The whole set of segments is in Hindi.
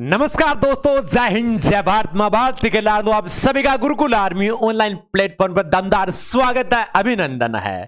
नमस्कार दोस्तों जय हिंद जय भारत मां भारत के लाडो आप सभी का गुरुकुल आर्मी ऑनलाइन प्लेटफॉर्म पर दमदार स्वागत है अभिनंदन है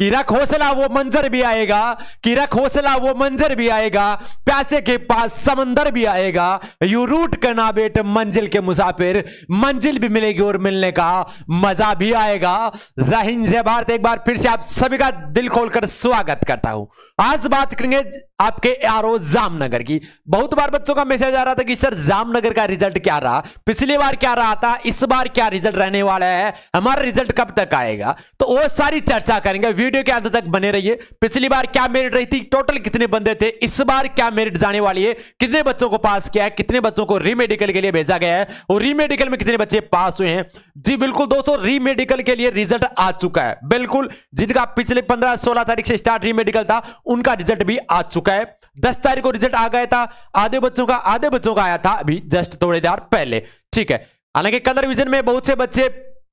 कि रख हौसला वो मंजर भी आएगा कि रख हौसला वो मंजर भी आएगा प्यासे के पास समंदर भी आएगा यू रूट करना बेट मंजिल के मुसाफिर मंजिल भी मिलेगी और मिलने का मजा भी आएगा जहिंद जय भारत एक बार फिर से आप सभी का दिल खोलकर स्वागत करता हूं आज बात करेंगे आपके आर जामनगर की बहुत बार बच्चों का मैसेज आ रहा था कि सर जामनगर का रिजल्ट क्या रहा पिछली बार क्या रहा था इस बार क्या रिजल्ट रहने वाला है हमारा रिजल्ट कब तक आएगा तो वो सारी चर्चा करेंगे वीडियो के अंत तक बने रहिए पिछली बार क्या मेरिट रही थी टोटल कितने बंदे थे इस बार क्या मेरिट जाने वाली है कितने बच्चों को पास किया है कितने बच्चों को रीमेडिकल के लिए भेजा गया है और रीमेडिकल में कितने बच्चे पास हुए हैं जी बिल्कुल दोस्तों रीमेडिकल के लिए रिजल्ट आ चुका है बिल्कुल जिनका पिछले पंद्रह सोलह तारीख से स्टार्ट रीमेडिकल था उनका रिजल्ट भी आ चुका चुका है दस तारीख को रिजल्ट आ गया था आधे बच्चों का आधे बच्चों का आया था अभी जस्ट थोड़े देर पहले ठीक है हालांकि कलर विजन में बहुत से बच्चे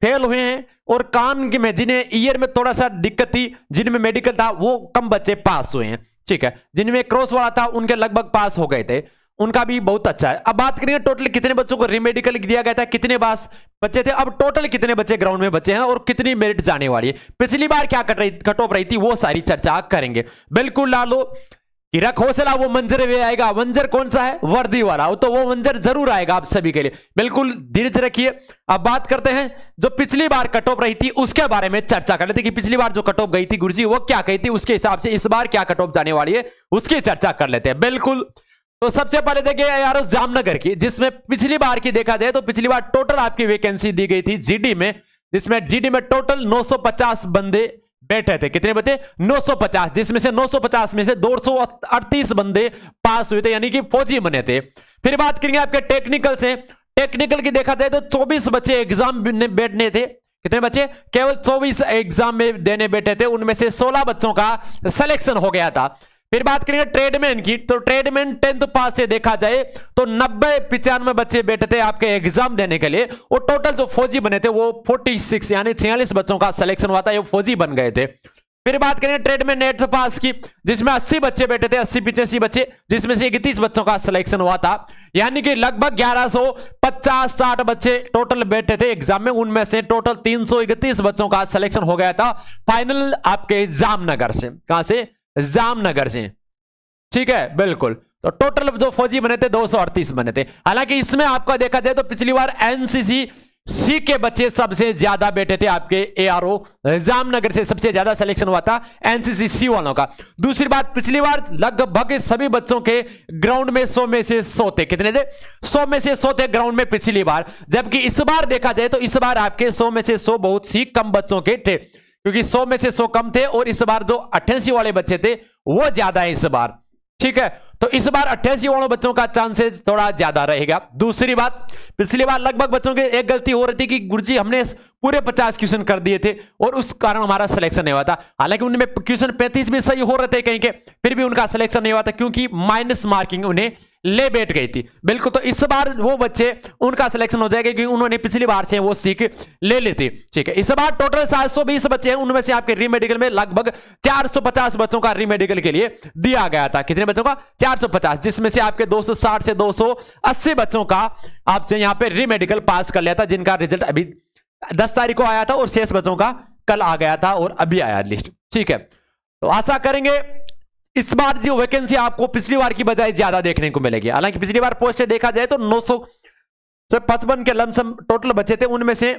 फेल हुए हैं और कान में जिन्हें ईयर में थोड़ा सा दिक्कत थी जिनमें मेडिकल था वो कम बच्चे पास हुए हैं ठीक है जिनमें क्रॉस वाला था उनके लगभग पास हो गए थे उनका भी बहुत अच्छा है अब बात करेंगे टोटल कितने बच्चों को रिमेडिकल दिया गया था कितने पास बच्चे थे अब टोटल कितने बच्चे ग्राउंड में बचे हैं और कितनी मेरिट जाने वाली है पिछली बार क्या कट रही कट ऑफ रही थी वो सारी चर्चा करेंगे बिल्कुल ला लो कि रख हौसला वो मंजर वे आएगा मंजर कौन सा है वर्दी वाला तो वो मंजर जरूर आएगा आप सभी के लिए बिल्कुल धीरज रखिए अब बात करते हैं जो पिछली बार कट ऑफ रही थी उसके बारे में चर्चा कर लेते कि पिछली बार जो कट ऑफ गई थी गुरुजी वो क्या कही थी उसके हिसाब से इस बार क्या कट ऑफ जाने वाली है उसकी चर्चा कर लेते हैं बिल्कुल तो सबसे पहले देखिए यारो जामनगर की जिसमें पिछली बार की देखा जाए तो पिछली बार टोटल आपकी वैकेंसी दी गई थी जीडी में जिसमें जीडी में टोटल 950 बंदे बैठे थे कितने बचे 950 जिसमें से 950 में से दो बंदे पास हुए थे यानी कि फौजी बने थे फिर बात करेंगे आपके टेक्निकल से टेक्निकल की देखा जाए तो 24 बच्चे एग्जाम बैठने थे कितने बच्चे केवल 24 एग्जाम में देने बैठे थे उनमें से 16 बच्चों का सिलेक्शन हो गया था फिर बात करेंगे ट्रेडमैन की तो ट्रेडमैन टेंथ पास से देखा जाए तो नब्बे पिचानवे बच्चे बैठे थे आपके एग्जाम देने के लिए और टोटल जो फौजी बने थे वो 46 यानी छियालीस बच्चों का सिलेक्शन हुआ था ये फौजी बन गए थे फिर बात करेंगे ट्रेडमैन में पास की जिसमें 80 बच्चे बैठे थे अस्सी पिचासी बच्चे जिसमें से इकतीस बच्चों का सिलेक्शन हुआ था यानी कि लगभग 1150 60 बच्चे टोटल बैठे थे एग्जाम में उनमें से टोटल तीन बच्चों का सिलेक्शन हो गया था फाइनल आपके जामनगर से कहां से जामनगर से ठीक है बिल्कुल तो टोटल जो फौजी बने थे दो बने थे हालांकि इसमें आपका देखा जाए तो पिछली बार एनसीसी सी के बच्चे सबसे ज्यादा बैठे थे आपके एआरओ जामनगर से सबसे ज्यादा सिलेक्शन हुआ था एनसीसी सी वालों का दूसरी बात पिछली बार लगभग सभी बच्चों के ग्राउंड में सौ में से सौ थे कितने थे सौ में से सौ थे ग्राउंड में पिछली बार जबकि इस बार देखा जाए तो इस बार आपके सौ में से सौ बहुत सी कम बच्चों के थे क्योंकि 100 में से 100 कम थे और इस बार जो अट्ठासी वाले बच्चे थे वो ज्यादा है इस बार ठीक है तो इस बार अट्ठासी वालों बच्चों का चांसेस थोड़ा ज्यादा रहेगा दूसरी बात पिछली बार लगभग बच्चों की एक गलती हो रही थी कि गुरुजी हमने पूरे 50 क्वेश्चन कर दिए थे और उस कारण हमारा सिलेक्शन नहीं हुआ था हालांकि उनमें क्वेश्चन 35 भी सही हो रहे थे कहीं के फिर भी उनका सिलेक्शन नहीं हुआ था क्योंकि माइनस मार्किंग उन्हें ले बैठ गई थी बिल्कुल तो इस बार वो बच्चे उनका सिलेक्शन हो जाएगा क्योंकि उन्होंने पिछली बार से वो सीख ले ली थी ठीक है इस बार टोटल सात सौ बीस बच्चे हैं उनमें से आपके रीमेडिकल में लगभग चार सौ पचास बच्चों का रीमेडिकल के लिए दिया गया था कितने बच्चों का चार सौ पचास जिसमें से आपके दो सौ साठ से दो सौ अस्सी बच्चों का आपसे यहाँ पे रीमेडिकल पास कर लिया था जिनका रिजल्ट अभी दस तारीख को आया था और शेष बच्चों का कल आ गया था और अभी आया लिस्ट ठीक है तो आशा करेंगे इस बार जो वैकेंसी आपको पिछली बार की बजाय ज्यादा देखने को मिलेगी हालांकि पिछली बार पोस्ट देखा जाए तो नौ सौ पचपन के लमसम टोटल बचे थे उनमें से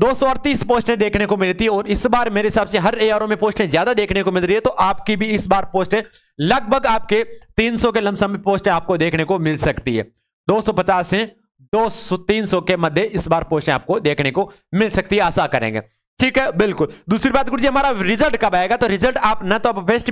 दो सौ अड़तीस पोस्टें देखने को मिलती थी और इस बार मेरे हिसाब से हर एआरओ में पोस्टें ज्यादा देखने को मिल रही है तो आपकी भी इस बार पोस्टें लगभग आपके 300 के लमसम में पोस्टें आपको देखने को मिल सकती है 250 से दो सौ तीन सौ के मध्य इस बार पोस्टें आपको देखने को मिल सकती है आशा करेंगे ठीक है बिल्कुल दूसरी बात गुरु जी हमारा रिजल्ट कब आएगा तो रिजल्ट आप ना तो आप फर्स्ट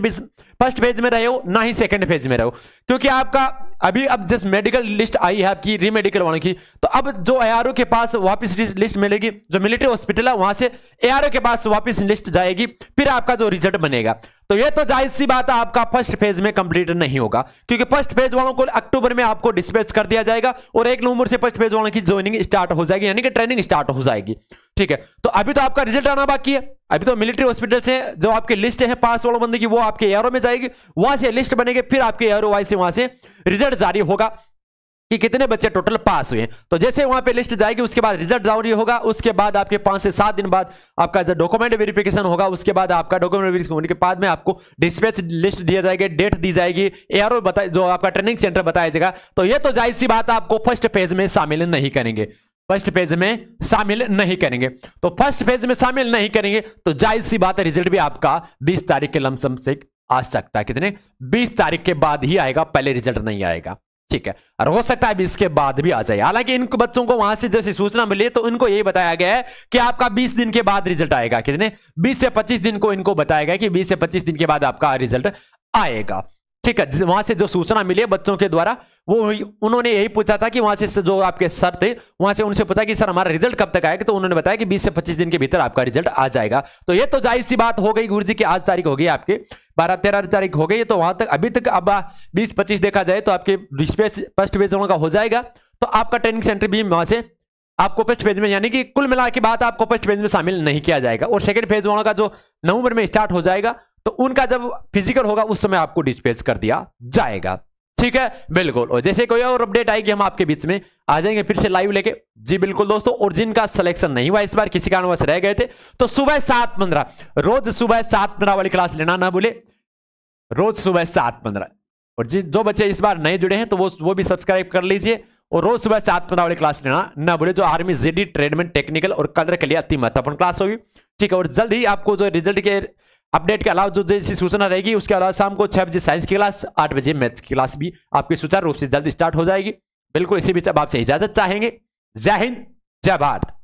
फर्स्ट फेज में रहे हो ना ही सेकंड फेज में रहो क्योंकि आपका अभी अब जस्ट मेडिकल लिस्ट आई है आपकी रीमेडिकल वालों की तो अब जो एआरओ के पास वापस लिस्ट मिलेगी जो मिलिट्री हॉस्पिटल है वहां से ए के पास वापस लिस्ट जाएगी फिर आपका जो रिजल्ट बनेगा तो ये तो जाहिर सी बात है आपका फर्स्ट फेज में कंप्लीट नहीं होगा क्योंकि फर्स्ट फेज वालों को अक्टूबर में आपको डिस्पेस कर दिया जाएगा और एक नवंबर से फर्स्ट फेज वालों की ज्वाइनिंग स्टार्ट हो जाएगी यानी कि ट्रेनिंग स्टार्ट हो जाएगी ठीक है तो अभी तो आपका रिजल्ट आना बाकी है अभी तो मिलिट्री हॉस्पिटल से जो आपकी लिस्ट है पास वालों बंदे की वो आपके एयरो में जाएगी वहां से लिस्ट बनेगी फिर आपके एयरो वाई से वहां से रिजल्ट जारी होगा कि कितने बच्चे टोटल पास हुए तो जैसे वहां पे लिस्ट जाएगी उसके बाद रिजल्ट जारी होगा उसके बाद आपके पांच से सात दिन बाद आपका जो डॉक्यूमेंट वेरिफिकेशन होगा उसके बाद आपका डॉक्यूमेंट वेरिफिकेशन के बाद में आपको डिस्पैच लिस्ट दिया जाएगा डेट दी जाएगी एआरओ जो आपका ट्रेनिंग सेंटर बताया जाएगा तो ये तो जाहिर सी बात आपको फर्स्ट फेज में शामिल नहीं करेंगे फर्स्ट फेज में शामिल नहीं करेंगे तो फर्स्ट फेज में शामिल नहीं करेंगे तो जाहिर सी बात है रिजल्ट भी आपका 20 तारीख के लमसम से आ सकता है कितने 20 तारीख के बाद ही आएगा पहले रिजल्ट नहीं आएगा ठीक है और हो सकता है इसके बाद भी आ जाए हालांकि इन बच्चों को वहां से जैसे सूचना मिली तो इनको यही बताया गया है कि आपका 20 दिन के बाद रिजल्ट आएगा कितने 20 से 25 दिन को इनको बताया गया कि 20 से 25 दिन के बाद आपका रिजल्ट आएगा ठीक है वहां से जो सूचना मिली है बच्चों के द्वारा वो उन्होंने यही पूछा था कि वहां से जो आपके सर थे वहां से उनसे पूछा कि सर हमारा रिजल्ट कब तक आएगा तो उन्होंने बताया कि 20 से 25 दिन के भीतर आपका रिजल्ट आ जाएगा तो ये तो जाहिर सी बात हो गई गुरु जी की आज तारीख हो गई आपके बारह तेरह तारीख हो गई तो वहां तक अभी तक अब बीस पच्चीस देखा जाए तो आपके फर्स्ट पेज का हो जाएगा तो आपका ट्रेनिंग सेंटर भी वहां से आपको फर्स्ट पेज में यानी कि कुल मिला के बाद आपको फर्स्ट पेज में शामिल नहीं किया जाएगा और सेकंड फेज वालों का जो नवंबर में स्टार्ट हो जाएगा तो उनका जब फिजिकल होगा उस समय आपको डिस्पेज कर दिया जाएगा ठीक है बिल्कुल और जैसे कोई और अपडेट आएगी हम आपके बीच में आ जाएंगे फिर से लाइव लेके जी बिल्कुल दोस्तों और जिनका सिलेक्शन नहीं हुआ इस बार किसी कारणवश रह गए थे तो सुबह सात पंद्रह रोज सुबह सात पंद्रह वाली क्लास लेना ना भूले रोज सुबह सात पंद्रह और जी जो बच्चे इस बार नए जुड़े हैं तो वो वो भी सब्सक्राइब कर लीजिए और रोज सुबह सात पंद्रह वाली क्लास लेना ना भूले जो आर्मी जेडी ट्रेडमेंट टेक्निकल और कलर के लिए अति महत्वपूर्ण क्लास होगी ठीक है और जल्द ही आपको जो रिजल्ट के अपडेट के अलावा जो जैसी सूचना रहेगी उसके अलावा शाम को छह बजे साइंस की क्लास आठ बजे मैथ्स की क्लास भी आपके सुचारू रूप से जल्द स्टार्ट हो जाएगी बिल्कुल इसी बीच अब आपसे इजाजत चाहेंगे जय हिंद जय भारत